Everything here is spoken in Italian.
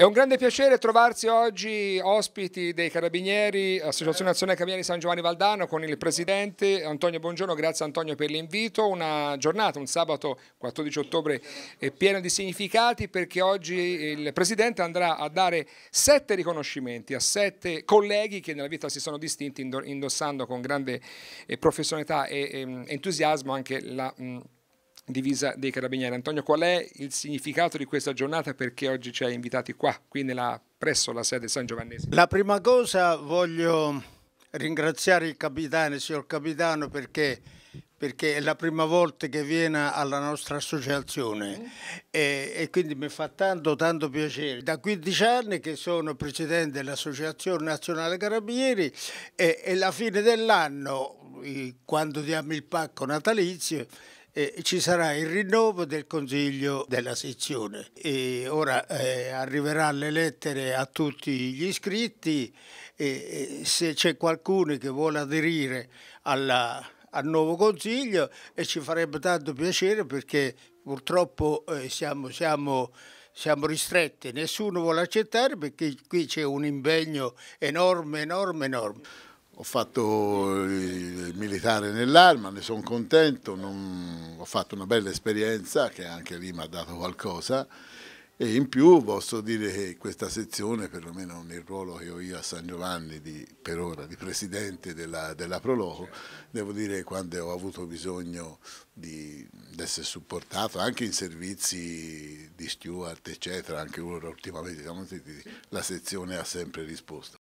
È un grande piacere trovarsi oggi ospiti dei Carabinieri, Associazione Nazionale Carabinieri San Giovanni Valdano con il Presidente Antonio Buongiorno, grazie Antonio per l'invito, una giornata, un sabato 14 ottobre eh, piena di significati perché oggi il Presidente andrà a dare sette riconoscimenti a sette colleghi che nella vita si sono distinti indossando con grande eh, professionalità e ehm, entusiasmo anche la divisa dei carabinieri. Antonio, qual è il significato di questa giornata perché oggi ci hai invitati qua, qui nella, presso la sede San Giovannese? La prima cosa voglio ringraziare il capitano, il signor capitano, perché, perché è la prima volta che viene alla nostra associazione mm. e, e, quindi mi fa tanto, tanto piacere. Da 15 anni che sono presidente dell'Associazione Nazionale Carabinieri e, e alla fine dell'anno, eh, quando diamo il pacco natalizio, eh, ci sarà il rinnovo del consiglio della sezione. E ora eh, arriveranno le lettere a tutti gli iscritti e, e eh, se c'è qualcuno che vuole aderire alla, al nuovo consiglio e ci farebbe tanto piacere perché purtroppo eh, siamo, siamo siamo ristretti, nessuno vuole accettare perché qui c'è un impegno enorme, enorme, enorme. Ho fatto il militare nell'arma, ne sono contento, non... ho fatto una bella esperienza che anche lì mi ha dato qualcosa e in più posso dire che questa sezione, perlomeno nel ruolo che ho io a San Giovanni di, per ora di presidente della, della Proloco, devo dire che quando ho avuto bisogno di, di, essere supportato anche in servizi di steward eccetera, anche ora ultimamente diciamo, la sezione ha sempre risposto.